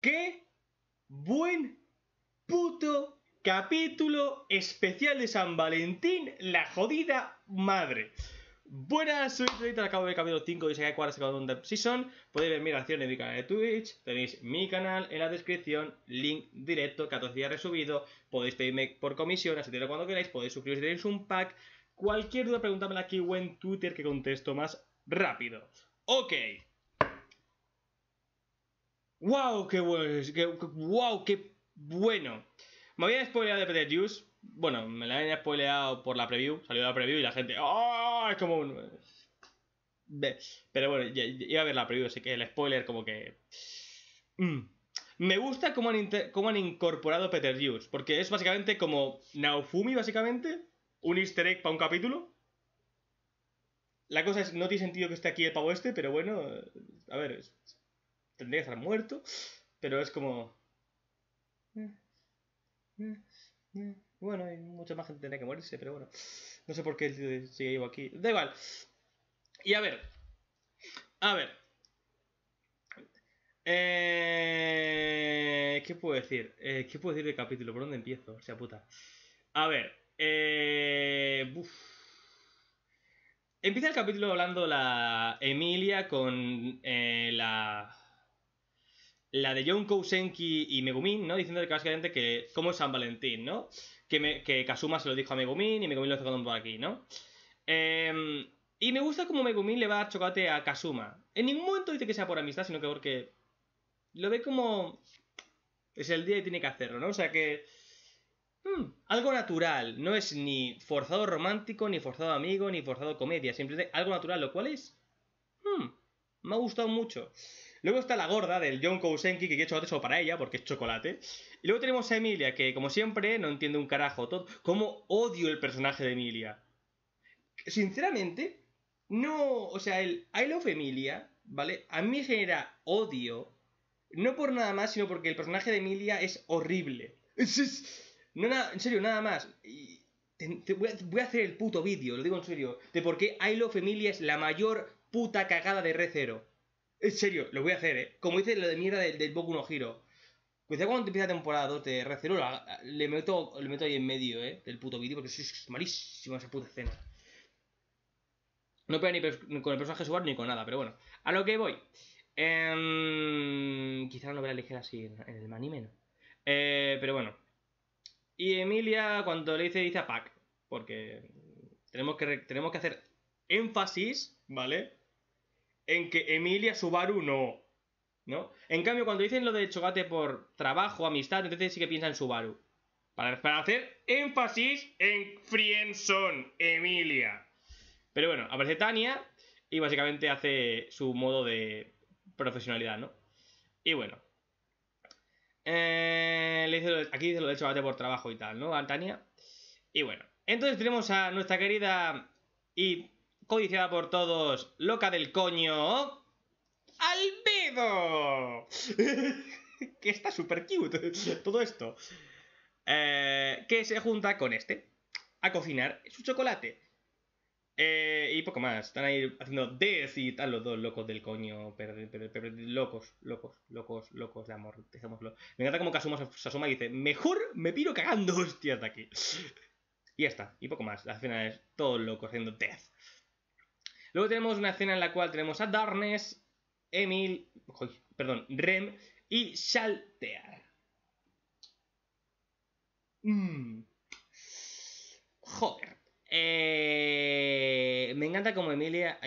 ¡Qué buen puto capítulo especial de San Valentín! La jodida madre. Buenas, soy Twitter, acabo de ver el capítulo 5 de Isagai 4 de Season. Podéis ver mi reacción en mi canal de Twitch. Tenéis mi canal en la descripción, link directo, 14 días resubido. Podéis pedirme por comisión, así cuando queráis. Podéis suscribiros si tenéis un pack. Cualquier duda, preguntadmela aquí o en Twitter que contesto más rápido. Ok. ¡Wow! ¡Qué bueno! ¡Wow! ¡Qué bueno! Me había spoileado de Juice. Bueno, me la había spoileado por la preview. Salió la preview y la gente. ¡Oh! Es como un. Pero bueno, iba a ver la preview, así que el spoiler, como que. Mm. Me gusta cómo han, incorporado Peter Hughes, porque es básicamente como Naofumi, básicamente, un easter egg para un capítulo. La cosa es, no tiene sentido que esté aquí el pavo este, pero bueno, a ver, tendría que estar muerto, pero es como... Bueno, hay mucha más gente que tendría que morirse, pero bueno. No sé por qué sigue vivo aquí. Da igual. Y a ver. A ver. Eh, ¿Qué puedo decir? Eh, ¿Qué puedo decir del capítulo? ¿Por dónde empiezo? O sea, puta. A ver. Eh, Empieza el capítulo hablando la Emilia con la la de John Kousenki y Megumin, ¿no? Diciendo que básicamente que como es San Valentín, ¿no? Que, Kazuma se lo dijo a Megumin y Megumin lo está contando por aquí, ¿no? Em, y me gusta como Megumin le va a dar chocolate a Kazuma. En ningún momento dice que sea por amistad, sino que porque lo ve como... Es el día y tiene que hacerlo, ¿no? O sea que... Hmm, algo natural, no es ni forzado romántico, ni forzado amigo, ni forzado comedia, simplemente algo natural, lo cual es... Hmm, me ha gustado mucho. Luego está la gorda del John Kousenki, que he hecho chocolate solo para ella, porque es chocolate. Y luego tenemos a Emilia, que como siempre no entiende un carajo todo. ¿Cómo odio el personaje de Emilia? Sinceramente, no. O sea, el I love Emilia, ¿vale? A mí genera odio. No por nada más, sino porque el personaje de Emilia es horrible. No, nada, en serio, nada más. voy, a, hacer el puto vídeo, lo digo en serio, de por qué I Love Emilia es la mayor puta cagada de recero en serio, lo voy a hacer, ¿eh? Como dice lo de mierda del, del Boku Giro. Cuidado cuando empieza la temporada 2 de le meto, le meto ahí en medio, ¿eh? Del puto vídeo, porque es malísimo esa puta escena. No pega ni, con el personaje Subaru ni con nada, pero bueno. A lo que voy. Eh, quizá no voy a elegir así en el manímeno, eh, pero bueno. Y Emilia, cuando le dice, dice a Pac. Porque tenemos que, tenemos que hacer énfasis, ¿vale? en que Emilia Subaru no. ¿No? En cambio, cuando dicen lo de chocate por trabajo, amistad, entonces sí que piensan en Subaru. Para, hacer énfasis en Frienson, Emilia. Pero bueno, aparece Tania y básicamente hace su modo de profesionalidad, ¿no? Y bueno. Eh, aquí dice lo de chocate por trabajo y tal, ¿no? A Tania. Y bueno. Entonces tenemos a nuestra querida y codiciada por todos, loca del coño... ¡Albedo! que está súper cute todo esto. Eh, que se junta con este a cocinar su chocolate. Eh, y poco más. Están ahí haciendo death y tal, los dos locos del coño. locos, locos, locos, locos de amor. Dejémoslo. Me encanta como Kasuma se, asoma y dice: Mejor me piro cagando hostias de aquí. y ya está. Y poco más. La escena es todo loco... haciendo death. Luego tenemos una escena en la cual tenemos a Darnes, Emil, perdón, Rem y Shaltear. Mm. Joder. Eh, me encanta como Emilia.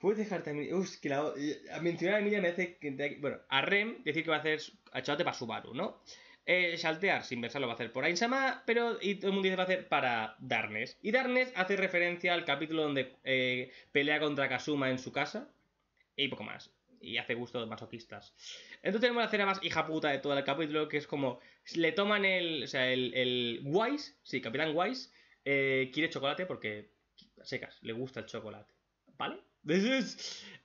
Puedes dejarte a Emilia. la, a eh, mencionar a Emilia me hace que. Bueno, a Rem decir que va a hacer a Chote para Subaru, ¿no? eh, saltear sin ...lo va a hacer por Ainsama, pero y todo el mundo dice ...que va a hacer para Darnes. Y Darnes hace referencia al capítulo donde eh, pelea contra Kasuma en su casa y poco más. Y hace gusto de masoquistas. Entonces tenemos la escena más hija puta de todo el capítulo, que es como le toman el. O sea, el, el Wise, sí, Capitán Wise, eh, quiere chocolate porque secas, le gusta el chocolate. ¿Vale?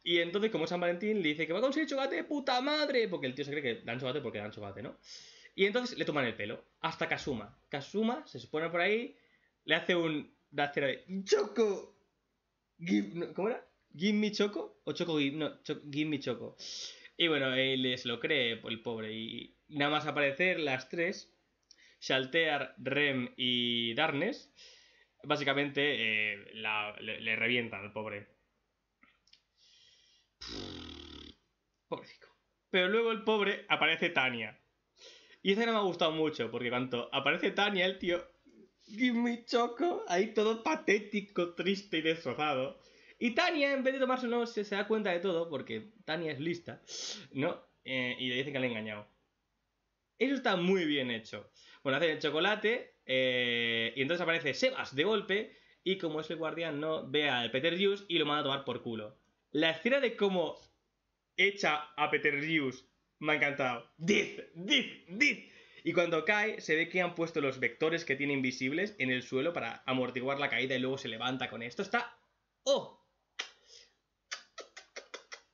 Y entonces, como San Valentín, le dice que va a conseguir chocolate puta madre. Porque el tío se cree que dan chocolate porque dan chocolate, ¿no? Y entonces le toman el pelo, hasta Kazuma. Kazuma se supone por ahí, le hace un... ¡Choco! Give, ¿Cómo era? ¿Give me Choco? ¿O Choco Give? No, cho, me Choco. Y bueno, él se lo cree, el pobre. Y nada más aparecer las tres, Shaltear, Rem y Darnes, básicamente eh, le, revienta revientan al pobre. Pobrecito. Pero luego el pobre aparece Tania. Y esa no me ha gustado mucho, porque cuando aparece Tania, el tío, give me choco, ahí todo patético, triste y destrozado. Y Tania, en vez de tomarse no se, se da cuenta de todo, porque Tania es lista, ¿no? Eh, y le dice que le ha engañado. Eso está muy bien hecho. Bueno, hacen el chocolate, eh, y entonces aparece Sebas de golpe, y como es el guardián, no ve al Peter Hughes y lo manda a tomar por culo. La escena de cómo echa a Peter Hughes me ha encantado. Diz, diz, diz. Y cuando cae, se ve que han puesto los vectores que tiene invisibles en el suelo para amortiguar la caída y luego se levanta con esto. Está. ¡Oh!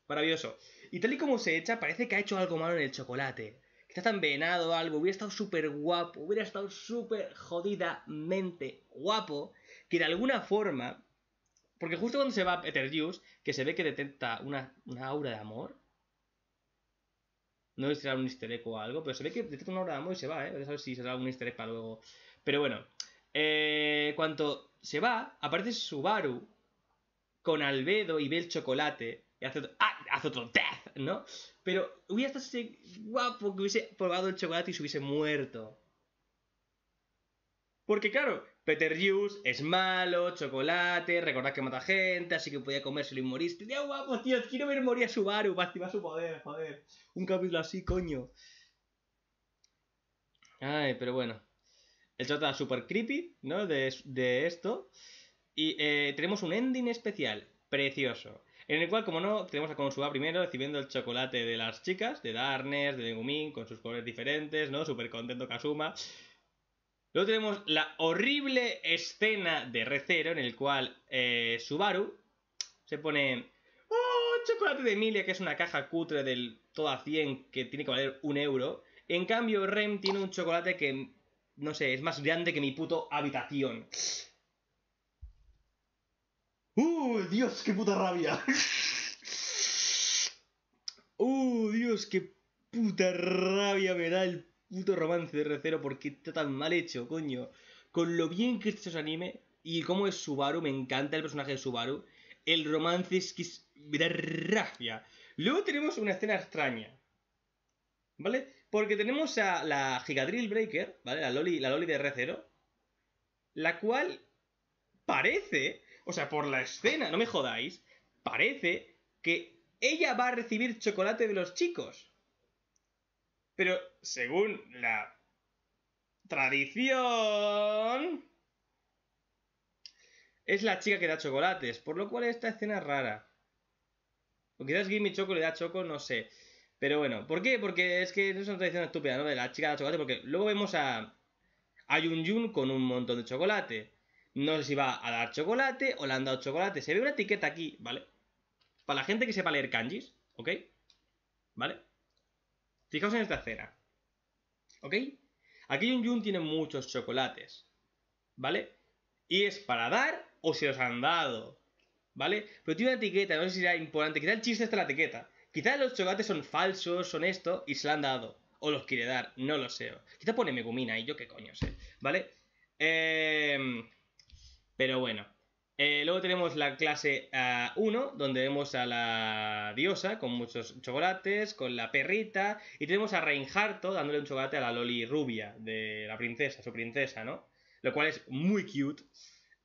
Maravilloso. Y tal y como se echa, parece que ha hecho algo malo en el chocolate. Está tan venado algo, hubiera estado súper guapo, hubiera estado súper jodidamente guapo, que de alguna forma. Porque justo cuando se va Peter Hughes, que se ve que detecta una, una aura de amor, no sé si será un easter o algo, pero se ve que de una hora de amor y se va, ¿eh? Voy a saber si será un easter para luego. Pero bueno, eh, cuando se va, aparece Subaru con Albedo y ve el chocolate y hace otro, ¡ah! hace otro death, ¿no? Pero hubiera estado guapo que hubiese probado el chocolate y se hubiese muerto. Porque claro, Peter Hughes es malo, chocolate, recordad que mata gente, así que podía comérselo y morir. de guapo, pues, tío! Quiero ver morir a Subaru para activar su poder, joder. Un capítulo así, coño. Ay, pero bueno. El chat está súper creepy, ¿no? De, de esto. Y eh, tenemos un ending especial, precioso. En el cual, como no, tenemos a Konosuba primero recibiendo el chocolate de las chicas, de Darnes, de Gumim con sus colores diferentes, ¿no? Súper contento Kazuma. Luego tenemos la horrible escena de Recero en el cual eh, Subaru se pone... ¡Oh! Chocolate de Emilia, que es una caja cutre del toda 100 que tiene que valer un euro. En cambio, Rem tiene un chocolate que, no sé, es más grande que mi puto habitación. ¡Uh, Dios, qué puta rabia! ¡Uh, Dios, qué puta rabia me da el puto romance de r porque está tan mal hecho, coño. Con lo bien que es ese anime y cómo es Subaru, me encanta el personaje de Subaru. El romance es que es... me da Luego tenemos una escena extraña. ¿Vale? Porque tenemos a la Gigadrill Breaker, ¿vale? La Loli, la Loli de r La cual parece, o sea, por la escena, no me jodáis, parece que ella va a recibir chocolate de los chicos. Pero según la tradición, es la chica que da chocolates, por lo cual esta escena es rara. O quizás Gimme Choco le da Choco, no sé. Pero bueno, ¿por qué? Porque es que es una tradición estúpida, ¿no? De la chica da chocolate, porque luego vemos a, a Yun con un montón de chocolate. No sé si va a dar chocolate o le han dado chocolate. Se ve una etiqueta aquí, ¿vale? Para la gente que sepa leer kanjis, ¿ok? ¿Vale? Fijaos en esta acera, ¿Ok? Aquí un Yun tiene muchos chocolates. ¿Vale? Y es para dar o se los han dado. ¿Vale? Pero tiene una etiqueta, no sé si era importante. Quizá el chiste está en la etiqueta. Quizá los chocolates son falsos, son esto, y se los han dado. O los quiere dar, no lo sé. Quizá pone megumina y yo qué coño sé. ¿Vale? Em, pero bueno. Eh, luego tenemos la clase 1, donde vemos a la diosa con muchos chocolates, con la perrita, y tenemos a Reinharto dándole un chocolate a la Loli rubia de la princesa, su princesa, ¿no? Lo cual es muy cute.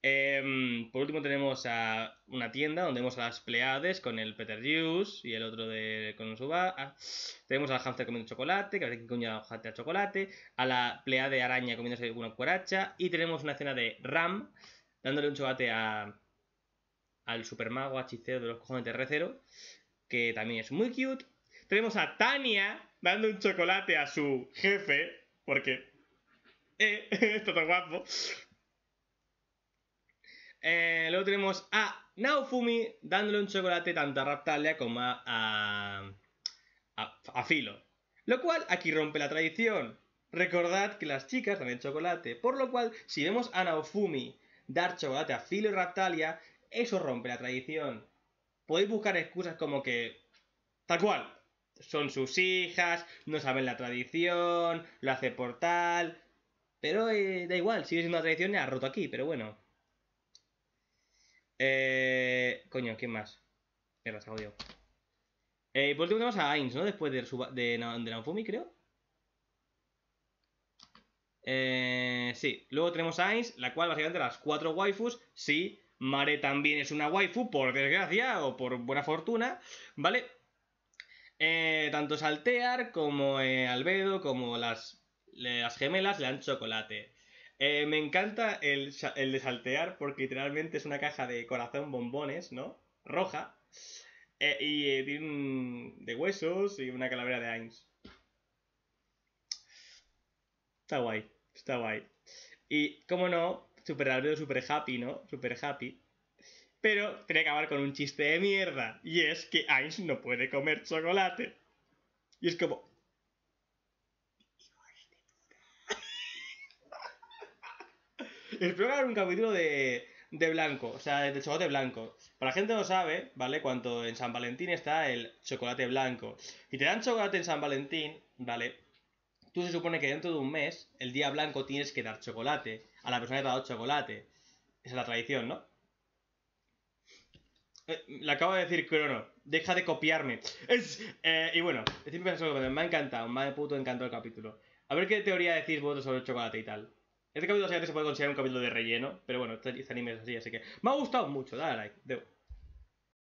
Em, por último tenemos a una tienda donde vemos a las Pleades con el Peter Juice y el otro de, con su va... Ah, tenemos la hamster comiendo chocolate, que a veces coño a chocolate. A la de araña comiéndose una cuaracha... Y tenemos una cena de Ram dándole un chocolate a, al supermago hechicero de los cojones de recero, que también es muy cute. Tenemos a Tania dando un chocolate a su jefe, porque... Eh, está tan guapo. Eh, luego tenemos a Naofumi dándole un chocolate tanto a Raptalia como a, a Filo. Lo cual aquí rompe la tradición. Recordad que las chicas dan el chocolate, por lo cual si vemos a Naofumi dar chocolate a Filo y Raptalia, eso rompe la tradición. Podéis buscar excusas como que... Tal cual. Son sus hijas, no saben la tradición, lo hace por tal... Pero eh, da igual, sigue siendo una tradición y ha roto aquí, pero bueno. Eh, coño, ¿quién más? Mierda, se ha Eh, por último tenemos a Ainz, ¿no? Después de, su, creo. Eh, sí, luego tenemos a Ains, la cual básicamente las cuatro waifus, sí, Mare también es una waifu, por desgracia o por buena fortuna, ¿vale? Eh, tanto Saltear como eh, Albedo, como las, gemelas le dan chocolate. me encanta el, de Saltear porque literalmente es una caja de corazón bombones, ¿no? Roja. y de huesos y una calavera de Ains. Está guay. Está guay. Y, como no, Super rápido Super Happy, ¿no? Super Happy. Pero que acabar con un chiste de mierda. Y es que Ainz no puede comer chocolate. Y es como... Espero grabar un capítulo de, de blanco, o sea, de chocolate blanco. Para la gente no sabe, ¿vale? Cuando en San Valentín está el chocolate blanco. Y te dan chocolate en San Valentín, ¿vale? tú se supone que dentro de un mes, el día blanco, tienes que dar chocolate a la persona que te ha dado chocolate. Esa es la tradición, ¿no? Eh, le acabo de decir Crono, deja de copiarme. Eh, y bueno, me ha encantado, me ha puto encantado el capítulo. A ver qué teoría decís vosotros sobre el chocolate y tal. Este capítulo se puede considerar un capítulo de relleno, pero bueno, este, este, anime es así, así que me ha gustado mucho, dale like,